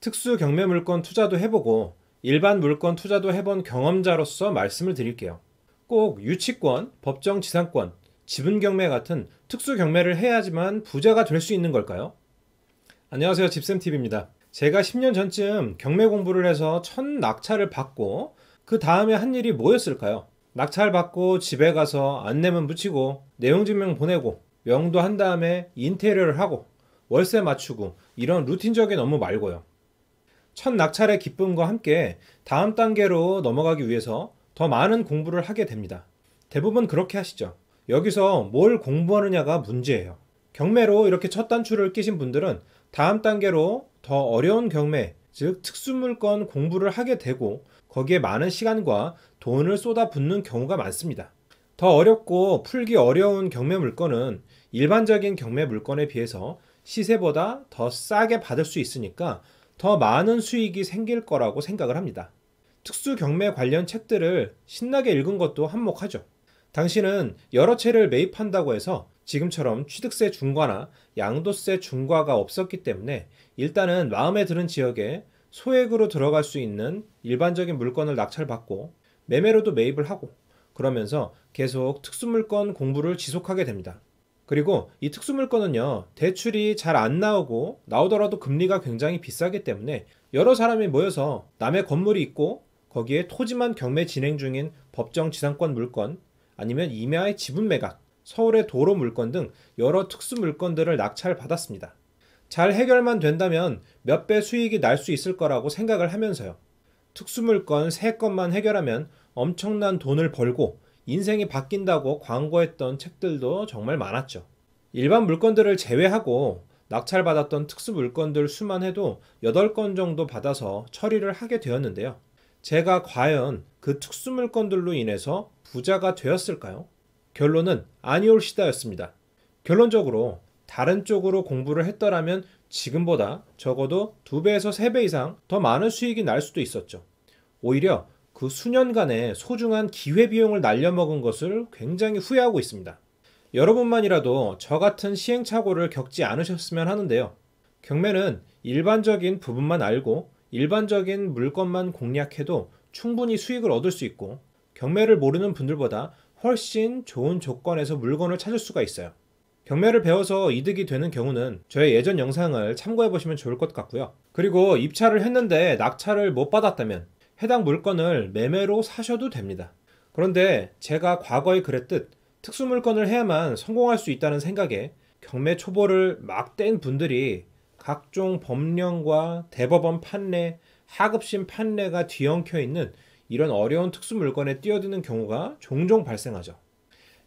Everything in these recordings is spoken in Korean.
특수 경매 물건 투자도 해보고 일반 물건 투자도 해본 경험자로서 말씀을 드릴게요. 꼭 유치권, 법정 지상권, 지분 경매 같은 특수 경매를 해야지만 부자가 될 수 있는 걸까요? 안녕하세요. 집쌤TV입니다. 제가 10년 전쯤 경매 공부를 해서 첫 낙찰을 받고 그 다음에 한 일이 뭐였을까요? 낙찰 받고 집에 가서 안내문 붙이고 내용증명 보내고 명도 한 다음에 인테리어를 하고 월세 맞추고 이런 루틴적인 업무 말고요. 첫 낙찰의 기쁨과 함께 다음 단계로 넘어가기 위해서 더 많은 공부를 하게 됩니다. 대부분 그렇게 하시죠. 여기서 뭘 공부하느냐가 문제예요. 경매로 이렇게 첫 단추를 끼신 분들은 다음 단계로 더 어려운 경매, 즉 특수물건 공부를 하게 되고 거기에 많은 시간과 돈을 쏟아붓는 경우가 많습니다. 더 어렵고 풀기 어려운 경매 물건은 일반적인 경매 물건에 비해서 시세보다 더 싸게 받을 수 있으니까 더 많은 수익이 생길 거라고 생각을 합니다. 특수 경매 관련 책들을 신나게 읽은 것도 한몫하죠. 당신은 여러 채를 매입한다고 해서 지금처럼 취득세 중과나 양도세 중과가 없었기 때문에 일단은 마음에 드는 지역에 소액으로 들어갈 수 있는 일반적인 물건을 낙찰받고 매매로도 매입을 하고 그러면서 계속 특수물건 공부를 지속하게 됩니다. 그리고 이 특수물건은요, 대출이 잘 안 나오고 나오더라도 금리가 굉장히 비싸기 때문에 여러 사람이 모여서 남의 건물이 있고 거기에 토지만 경매 진행 중인 법정 지상권 물건 아니면 임야의 지분 매각, 서울의 도로 물건 등 여러 특수 물건들을 낙찰받았습니다. 잘 해결만 된다면 몇 배 수익이 날 수 있을 거라고 생각을 하면서요. 특수 물건 세 건만 해결하면 엄청난 돈을 벌고 인생이 바뀐다고 광고했던 책들도 정말 많았죠. 일반 물건들을 제외하고 낙찰받았던 특수 물건들 수만 해도 8건 정도 받아서 처리를 하게 되었는데요. 제가 과연 그 특수 물건들로 인해서 부자가 되었을까요? 결론은 아니올시다였습니다. 결론적으로 다른 쪽으로 공부를 했더라면 지금보다 적어도 2배에서 3배 이상 더 많은 수익이 날 수도 있었죠. 오히려 그 수년간의 소중한 기회비용을 날려먹은 것을 굉장히 후회하고 있습니다. 여러분만이라도 저 같은 시행착오를 겪지 않으셨으면 하는데요. 경매는 일반적인 부분만 알고 일반적인 물건만 공략해도 충분히 수익을 얻을 수 있고 경매를 모르는 분들보다 훨씬 좋은 조건에서 물건을 찾을 수가 있어요. 경매를 배워서 이득이 되는 경우는 저의 예전 영상을 참고해 보시면 좋을 것 같고요. 그리고 입찰을 했는데 낙찰을 못 받았다면 해당 물건을 매매로 사셔도 됩니다. 그런데 제가 과거에 그랬듯 특수 물건을 해야만 성공할 수 있다는 생각에 경매 초보를 막 뗀 분들이 각종 법령과 대법원 판례, 하급심 판례가 뒤엉켜 있는 이런 어려운 특수 물건에 뛰어드는 경우가 종종 발생하죠.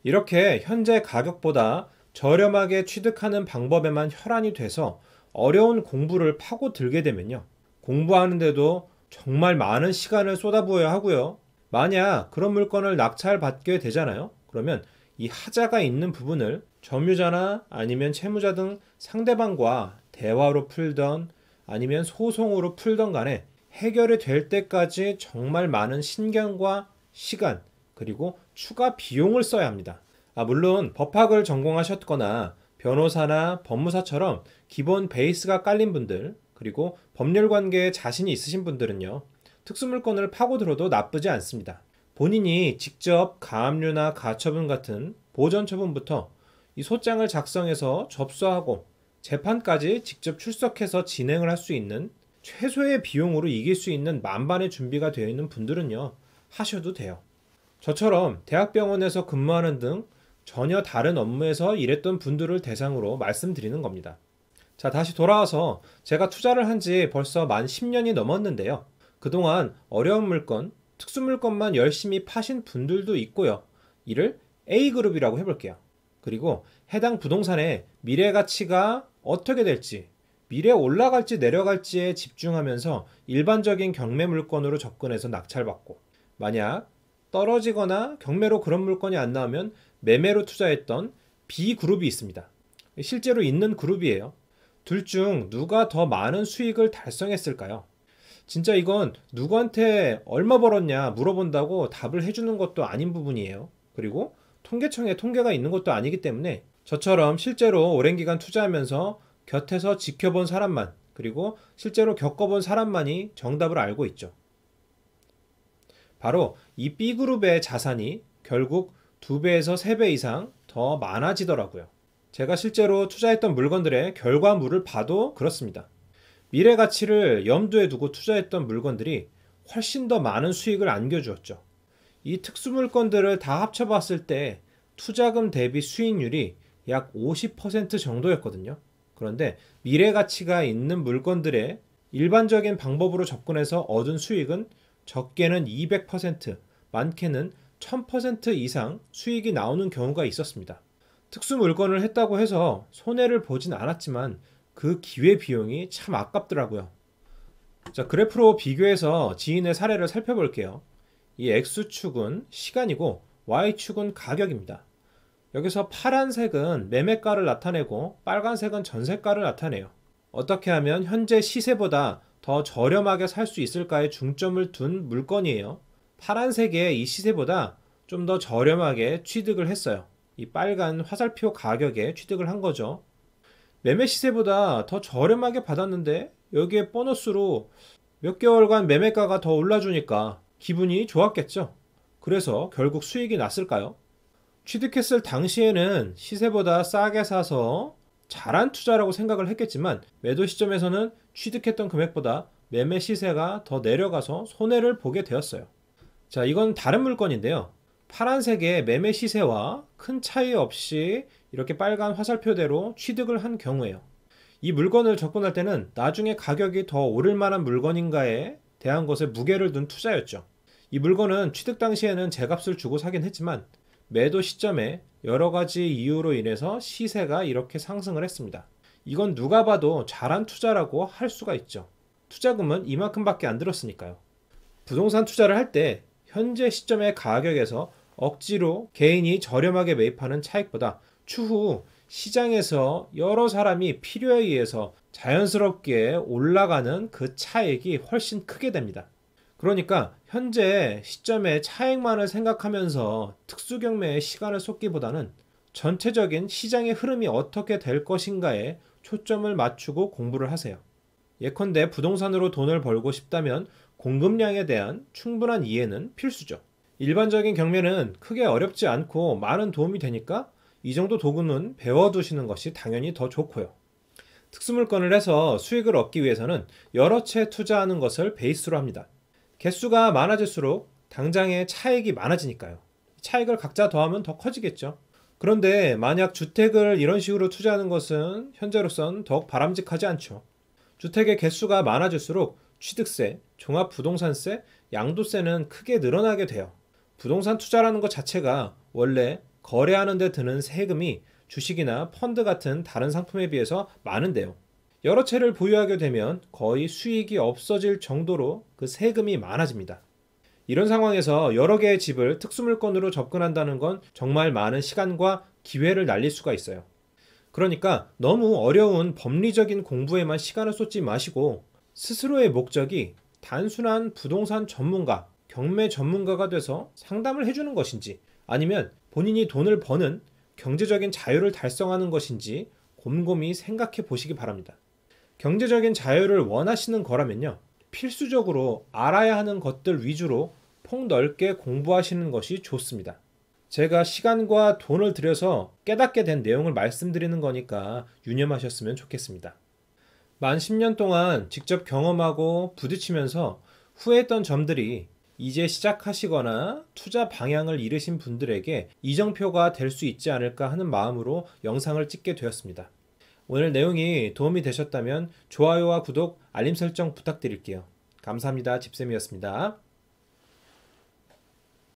이렇게 현재 가격보다 저렴하게 취득하는 방법에만 혈안이 돼서 어려운 공부를 파고들게 되면요. 공부하는데도 정말 많은 시간을 쏟아부어야 하고요. 만약 그런 물건을 낙찰받게 되잖아요. 그러면 이 하자가 있는 부분을 점유자나 아니면 채무자 등 상대방과 대화로 풀던 아니면 소송으로 풀던 간에 해결이 될 때까지 정말 많은 신경과 시간 그리고 추가 비용을 써야 합니다. 아, 물론 법학을 전공하셨거나 변호사나 법무사처럼 기본 베이스가 깔린 분들 그리고 법률 관계에 자신이 있으신 분들은요. 특수물건을 파고들어도 나쁘지 않습니다. 본인이 직접 가압류나 가처분 같은 보전 처분부터 이 소장을 작성해서 접수하고 재판까지 직접 출석해서 진행을 할 수 있는 최소의 비용으로 이길 수 있는 만반의 준비가 되어 있는 분들은요. 하셔도 돼요. 저처럼 대학병원에서 근무하는 등 전혀 다른 업무에서 일했던 분들을 대상으로 말씀드리는 겁니다. 자, 다시 돌아와서 제가 투자를 한 지 벌써 만 10년이 넘었는데요. 그동안 어려운 물건, 특수 물건만 열심히 파신 분들도 있고요. 이를 A그룹이라고 해볼게요. 그리고 해당 부동산의 미래 가치가 어떻게 될지, 미래 올라갈지 내려갈지에 집중하면서 일반적인 경매 물건으로 접근해서 낙찰받고, 만약 떨어지거나 경매로 그런 물건이 안 나오면 매매로 투자했던 B그룹이 있습니다. 실제로 있는 그룹이에요. 둘중 누가 더 많은 수익을 달성했을까요? 진짜 이건 누구한테 얼마 벌었냐 물어본다고 답을 해주는 것도 아닌 부분이에요. 그리고 통계청에 통계가 있는 것도 아니기 때문에 저처럼 실제로 오랜 기간 투자하면서 곁에서 지켜본 사람만 그리고 실제로 겪어본 사람만이 정답을 알고 있죠. 바로 이 B그룹의 자산이 결국 2배에서 3배 이상 더 많아지더라고요. 제가 실제로 투자했던 물건들의 결과물을 봐도 그렇습니다. 미래 가치를 염두에 두고 투자했던 물건들이 훨씬 더 많은 수익을 안겨주었죠. 이 특수물건들을 다 합쳐봤을 때 투자금 대비 수익률이 약 50% 정도였거든요. 그런데 미래 가치가 있는 물건들의 일반적인 방법으로 접근해서 얻은 수익은 적게는 200%, 많게는 1000% 이상 수익이 나오는 경우가 있었습니다. 특수 물건을 했다고 해서 손해를 보진 않았지만 그 기회 비용이 참 아깝더라고요. 자, 그래프로 비교해서 지인의 사례를 살펴볼게요. 이 X축은 시간이고 Y축은 가격입니다. 여기서 파란색은 매매가를 나타내고 빨간색은 전세가를 나타내요. 어떻게 하면 현재 시세보다 더 저렴하게 살 수 있을까에 중점을 둔 물건이에요. 파란색의 이 시세보다 좀 더 저렴하게 취득을 했어요. 이 빨간 화살표 가격에 취득을 한 거죠. 매매 시세보다 더 저렴하게 받았는데 여기에 보너스로 몇 개월간 매매가가 더 올라주니까 기분이 좋았겠죠. 그래서 결국 수익이 났을까요? 취득했을 당시에는 시세보다 싸게 사서 잘한 투자라고 생각을 했겠지만 매도 시점에서는 취득했던 금액보다 매매 시세가 더 내려가서 손해를 보게 되었어요. 자, 이건 다른 물건인데요. 파란색의 매매 시세와 큰 차이 없이 이렇게 빨간 화살표대로 취득을 한 경우에요. 이 물건을 접근할 때는 나중에 가격이 더 오를 만한 물건인가에 대한 것에 무게를 둔 투자였죠. 이 물건은 취득 당시에는 제값을 주고 사긴 했지만 매도 시점에 여러 가지 이유로 인해서 시세가 이렇게 상승을 했습니다. 이건 누가 봐도 잘한 투자라고 할 수가 있죠. 투자금은 이만큼밖에 안 들었으니까요. 부동산 투자를 할 때 현재 시점의 가격에서 억지로 개인이 저렴하게 매입하는 차익보다 추후 시장에서 여러 사람이 필요에 의해서 자연스럽게 올라가는 그 차익이 훨씬 크게 됩니다. 그러니까 현재 시점의 차익만을 생각하면서 특수경매의 시간을 쏟기보다는 전체적인 시장의 흐름이 어떻게 될 것인가에 초점을 맞추고 공부를 하세요. 예컨대 부동산으로 돈을 벌고 싶다면 공급량에 대한 충분한 이해는 필수죠. 일반적인 경매는 크게 어렵지 않고 많은 도움이 되니까 이 정도 도구는 배워두시는 것이 당연히 더 좋고요. 특수물건을 해서 수익을 얻기 위해서는 여러 채 투자하는 것을 베이스로 합니다. 개수가 많아질수록 당장의 차익이 많아지니까요. 차익을 각자 더하면 더 커지겠죠. 그런데 만약 주택을 이런 식으로 투자하는 것은 현재로선 더욱 바람직하지 않죠. 주택의 개수가 많아질수록 취득세, 종합부동산세, 양도세는 크게 늘어나게 돼요. 부동산 투자라는 것 자체가 원래 거래하는 데 드는 세금이 주식이나 펀드 같은 다른 상품에 비해서 많은데요. 여러 채를 보유하게 되면 거의 수익이 없어질 정도로 그 세금이 많아집니다. 이런 상황에서 여러 개의 집을 특수물건으로 접근한다는 건 정말 많은 시간과 기회를 날릴 수가 있어요. 그러니까 너무 어려운 법리적인 공부에만 시간을 쏟지 마시고 스스로의 목적이 단순한 부동산 전문가 경매 전문가가 돼서 상담을 해주는 것인지 아니면 본인이 돈을 버는 경제적인 자유를 달성하는 것인지 곰곰이 생각해 보시기 바랍니다. 경제적인 자유를 원하시는 거라면요. 필수적으로 알아야 하는 것들 위주로 폭넓게 공부하시는 것이 좋습니다. 제가 시간과 돈을 들여서 깨닫게 된 내용을 말씀드리는 거니까 유념하셨으면 좋겠습니다. 만 10년 동안 직접 경험하고 부딪히면서 후회했던 점들이 이제 시작하시거나 투자 방향을 잃으신 분들에게 이정표가 될 수 있지 않을까 하는 마음으로 영상을 찍게 되었습니다. 오늘 내용이 도움이 되셨다면 좋아요와 구독, 알림 설정 부탁드릴게요. 감사합니다. 집쌤이었습니다.